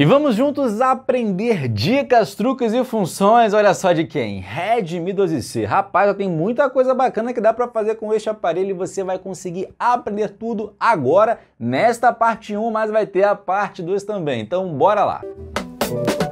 E vamos juntos aprender dicas, truques e funções, olha só de quem? Redmi 12C. Rapaz, já tem muita coisa bacana que dá para fazer com este aparelho e você vai conseguir aprender tudo agora nesta parte 1, mas vai ter a parte 2 também. Então bora lá. Música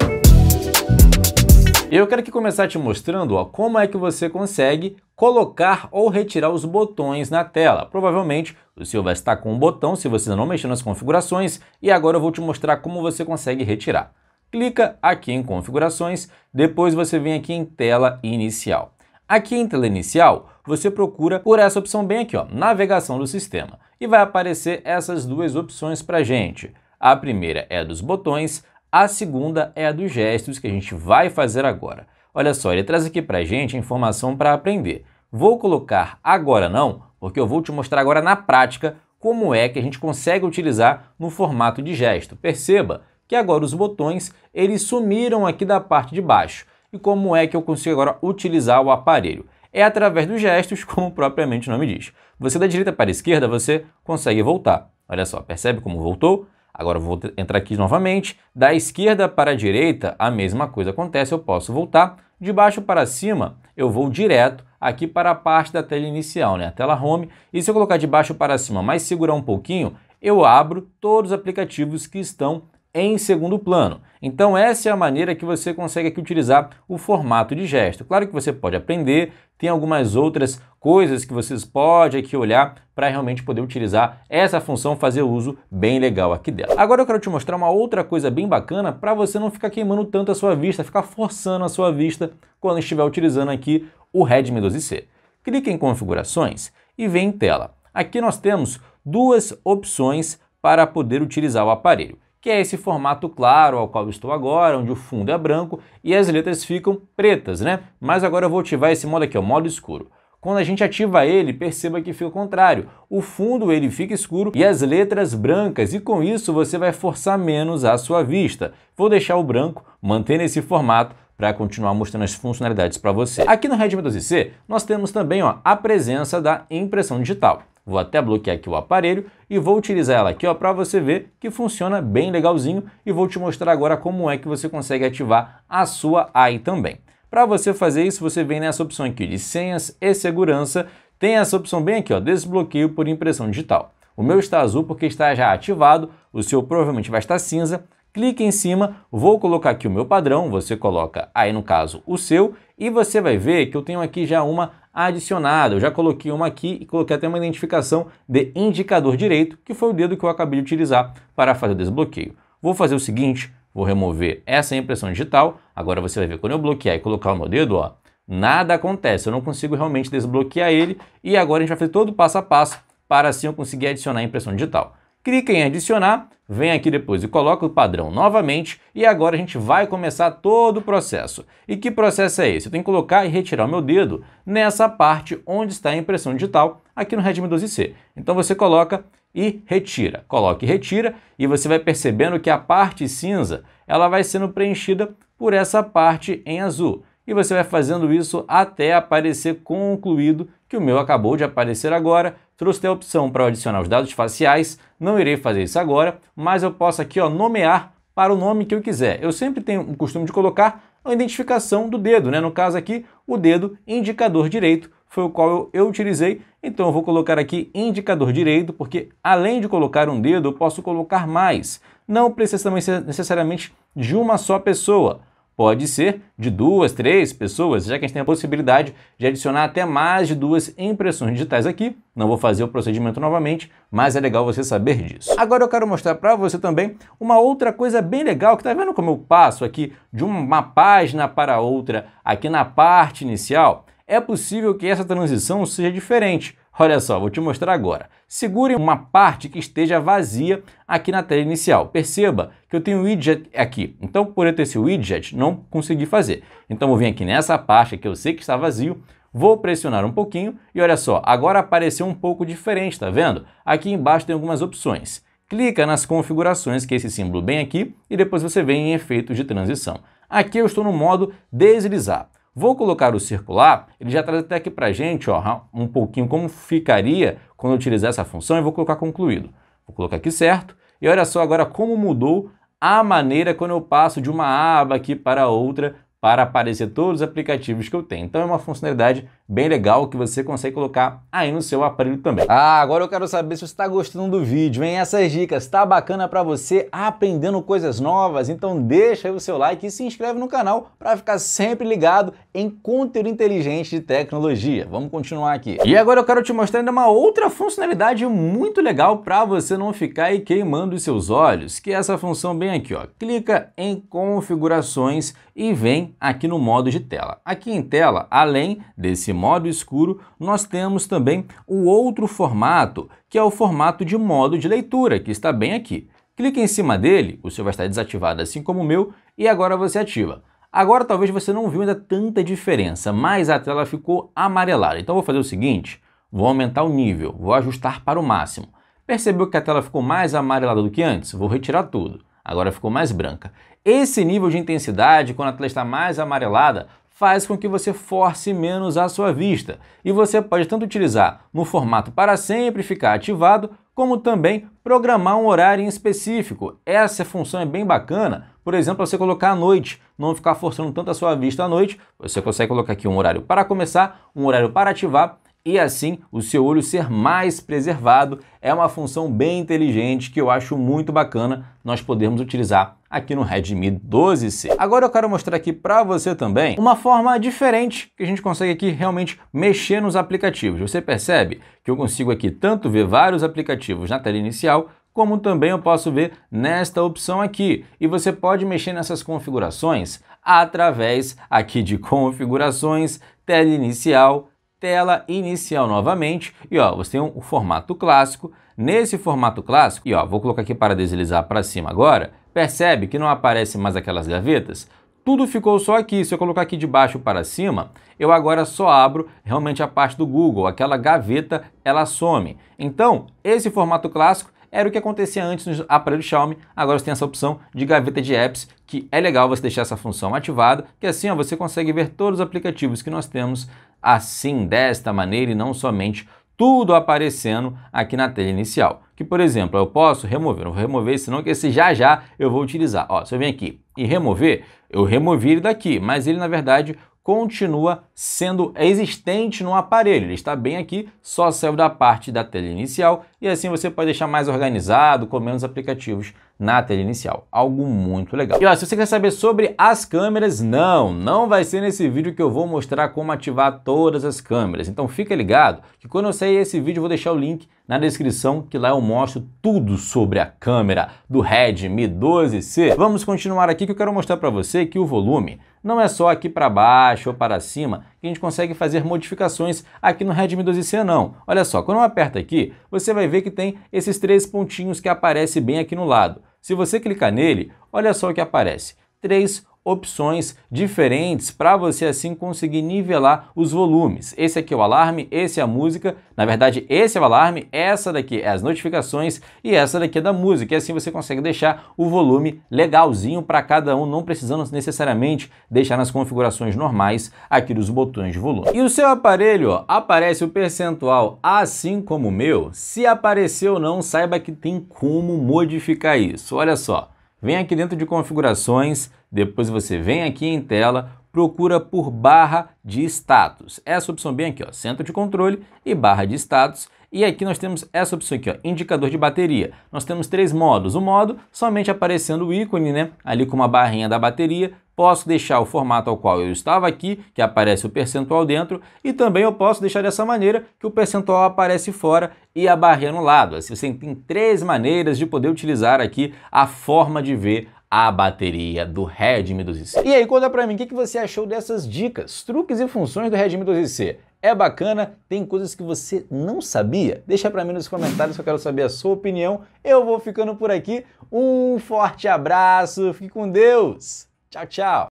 eu quero aqui começar te mostrando ó, como é que você consegue colocar ou retirar os botões na tela. Provavelmente o seu vai estar com um botão se você não mexer nas configurações e agora eu vou te mostrar como você consegue retirar. Clica aqui em configurações, depois você vem aqui em tela inicial. Aqui em tela inicial, você procura por essa opção bem aqui, ó, navegação do sistema. E vai aparecer essas duas opções para gente. A primeira é dos botões, a segunda é a dos gestos que a gente vai fazer agora. Olha só, ele traz aqui pra gente a informação para aprender. Vou colocar agora não, porque eu vou te mostrar agora na prática como é que a gente consegue utilizar no formato de gesto. Perceba que agora os botões eles sumiram aqui da parte de baixo. E como é que eu consigo agora utilizar o aparelho? É através dos gestos, como propriamente o nome diz. Você da direita para a esquerda, você consegue voltar. Olha só, percebe como voltou? Agora vou entrar aqui novamente, da esquerda para a direita, a mesma coisa acontece, eu posso voltar. De baixo para cima, eu vou direto aqui para a parte da tela inicial, né? a tela home. E se eu colocar de baixo para cima, mas segurar um pouquinho, eu abro todos os aplicativos que estão em segundo plano. Então essa é a maneira que você consegue aqui utilizar o formato de gesto. Claro que você pode aprender, tem algumas outras coisas que vocês podem aqui olhar para realmente poder utilizar essa função, fazer uso bem legal aqui dela. Agora eu quero te mostrar uma outra coisa bem bacana para você não ficar queimando tanto a sua vista, ficar forçando a sua vista quando estiver utilizando aqui o Redmi 12C. Clique em configurações e vem em tela. Aqui nós temos duas opções para poder utilizar o aparelho que é esse formato claro ao qual estou agora, onde o fundo é branco e as letras ficam pretas, né? Mas agora eu vou ativar esse modo aqui, o modo escuro. Quando a gente ativa ele, perceba que fica o contrário. O fundo ele fica escuro e as letras brancas, e com isso você vai forçar menos a sua vista. Vou deixar o branco, mantendo esse formato, para continuar mostrando as funcionalidades para você. Aqui no Redmi 12C, nós temos também ó, a presença da impressão digital. Vou até bloquear aqui o aparelho e vou utilizar ela aqui ó, para você ver que funciona bem legalzinho e vou te mostrar agora como é que você consegue ativar a sua AI também. Para você fazer isso, você vem nessa opção aqui de senhas e segurança, tem essa opção bem aqui, ó, desbloqueio por impressão digital. O meu está azul porque está já ativado, o seu provavelmente vai estar cinza. Clique em cima, vou colocar aqui o meu padrão, você coloca aí no caso o seu e você vai ver que eu tenho aqui já uma adicionado. Eu já coloquei uma aqui e coloquei até uma identificação de indicador direito, que foi o dedo que eu acabei de utilizar para fazer o desbloqueio. Vou fazer o seguinte, vou remover essa impressão digital. Agora você vai ver, quando eu bloquear e colocar o meu dedo, ó, nada acontece. Eu não consigo realmente desbloquear ele. E agora a gente vai fazer todo o passo a passo para assim eu conseguir adicionar a impressão digital clica em adicionar, vem aqui depois e coloca o padrão novamente e agora a gente vai começar todo o processo. E que processo é esse? Eu tenho que colocar e retirar o meu dedo nessa parte onde está a impressão digital aqui no Redmi 12C. Então você coloca e retira, coloca e retira e você vai percebendo que a parte cinza ela vai sendo preenchida por essa parte em azul. E você vai fazendo isso até aparecer concluído que o meu acabou de aparecer agora, trouxe a opção para adicionar os dados faciais, não irei fazer isso agora, mas eu posso aqui ó, nomear para o nome que eu quiser. Eu sempre tenho o costume de colocar a identificação do dedo, né? no caso aqui o dedo indicador direito foi o qual eu, eu utilizei, então eu vou colocar aqui indicador direito, porque além de colocar um dedo, eu posso colocar mais. Não precisa também necessariamente de uma só pessoa pode ser de duas, três pessoas, já que a gente tem a possibilidade de adicionar até mais de duas impressões digitais aqui. Não vou fazer o procedimento novamente, mas é legal você saber disso. Agora eu quero mostrar para você também uma outra coisa bem legal, que tá vendo como eu passo aqui de uma página para outra aqui na parte inicial? É possível que essa transição seja diferente, Olha só, vou te mostrar agora. Segure uma parte que esteja vazia aqui na tela inicial. Perceba que eu tenho widget aqui. Então, por eu ter esse widget, não consegui fazer. Então, vou vir aqui nessa parte que eu sei que está vazio, vou pressionar um pouquinho e olha só, agora apareceu um pouco diferente, tá vendo? Aqui embaixo tem algumas opções. Clica nas configurações, que é esse símbolo bem aqui, e depois você vem em efeitos de transição. Aqui eu estou no modo deslizar. Vou colocar o circular, ele já traz até aqui para a gente ó, um pouquinho como ficaria quando eu utilizar essa função e vou colocar concluído. Vou colocar aqui certo e olha só agora como mudou a maneira quando eu passo de uma aba aqui para outra para aparecer todos os aplicativos que eu tenho. Então é uma funcionalidade bem legal que você consegue colocar aí no seu aparelho também. Ah, agora eu quero saber se você está gostando do vídeo, hein? Essas dicas tá bacana para você aprendendo coisas novas? Então deixa aí o seu like e se inscreve no canal para ficar sempre ligado em conteúdo inteligente de tecnologia. Vamos continuar aqui. E agora eu quero te mostrar ainda uma outra funcionalidade muito legal para você não ficar aí queimando os seus olhos, que é essa função bem aqui, ó. Clica em configurações e vem aqui no modo de tela. Aqui em tela, além desse modo escuro, nós temos também o outro formato, que é o formato de modo de leitura, que está bem aqui. Clique em cima dele, o seu vai estar desativado assim como o meu, e agora você ativa. Agora talvez você não viu ainda tanta diferença, mas a tela ficou amarelada. Então vou fazer o seguinte, vou aumentar o nível, vou ajustar para o máximo. Percebeu que a tela ficou mais amarelada do que antes? Vou retirar tudo. Agora ficou mais branca. Esse nível de intensidade, quando a tela está mais amarelada, faz com que você force menos a sua vista. E você pode tanto utilizar no formato para sempre ficar ativado, como também programar um horário em específico. Essa função é bem bacana, por exemplo, você colocar à noite, não ficar forçando tanto a sua vista à noite, você consegue colocar aqui um horário para começar, um horário para ativar e assim o seu olho ser mais preservado. É uma função bem inteligente que eu acho muito bacana nós podemos utilizar aqui no Redmi 12C. Agora eu quero mostrar aqui para você também uma forma diferente que a gente consegue aqui realmente mexer nos aplicativos. Você percebe que eu consigo aqui tanto ver vários aplicativos na tela inicial, como também eu posso ver nesta opção aqui. E você pode mexer nessas configurações através aqui de configurações, tela inicial, tela inicial novamente e ó, você tem um, um formato clássico. Nesse formato clássico, e ó, vou colocar aqui para deslizar para cima agora, percebe que não aparece mais aquelas gavetas? Tudo ficou só aqui, se eu colocar aqui de baixo para cima, eu agora só abro realmente a parte do Google, aquela gaveta ela some. Então, esse formato clássico era o que acontecia antes nos aparelhos Xiaomi. Agora você tem essa opção de gaveta de apps, que é legal você deixar essa função ativada, que assim ó, você consegue ver todos os aplicativos que nós temos assim, desta maneira e não somente tudo aparecendo aqui na tela inicial. Que, por exemplo, eu posso remover, não vou remover senão que esse já já eu vou utilizar. Ó, se eu venho aqui e remover, eu removi ele daqui, mas ele, na verdade, continua sendo existente no aparelho. Ele está bem aqui, só saiu da parte da tela inicial e assim você pode deixar mais organizado, com menos aplicativos na tela inicial. Algo muito legal. E ó, se você quer saber sobre as câmeras, não, não vai ser nesse vídeo que eu vou mostrar como ativar todas as câmeras. Então fica ligado que quando eu sair esse vídeo eu vou deixar o link na descrição que lá eu mostro tudo sobre a câmera do Redmi 12C. Vamos continuar aqui que eu quero mostrar para você que o volume não é só aqui para baixo ou para cima que a gente consegue fazer modificações aqui no Redmi 12C não. Olha só, quando eu aperto aqui, você vai ver que tem esses três pontinhos que aparecem bem aqui no lado. Se você clicar nele, olha só o que aparece. Três opções diferentes para você assim conseguir nivelar os volumes. Esse aqui é o alarme, esse é a música, na verdade esse é o alarme, essa daqui é as notificações e essa daqui é da música. E assim você consegue deixar o volume legalzinho para cada um, não precisando necessariamente deixar nas configurações normais aqui dos botões de volume. E o seu aparelho, ó, aparece o percentual assim como o meu? Se apareceu ou não, saiba que tem como modificar isso. Olha só. Vem aqui dentro de configurações, depois você vem aqui em tela, procura por barra de status. Essa opção bem aqui, ó, centro de controle e barra de status. E aqui nós temos essa opção aqui, ó, indicador de bateria. Nós temos três modos. O modo somente aparecendo o ícone, né, ali com uma barrinha da bateria posso deixar o formato ao qual eu estava aqui, que aparece o percentual dentro, e também eu posso deixar dessa maneira que o percentual aparece fora e a barra no lado. Assim, você tem três maneiras de poder utilizar aqui a forma de ver a bateria do Redmi 12C. E aí, conta pra mim, o que, que você achou dessas dicas, truques e funções do Redmi 12C? É bacana? Tem coisas que você não sabia? Deixa pra mim nos comentários que eu quero saber a sua opinião. Eu vou ficando por aqui. Um forte abraço, fique com Deus! Tchau, tchau!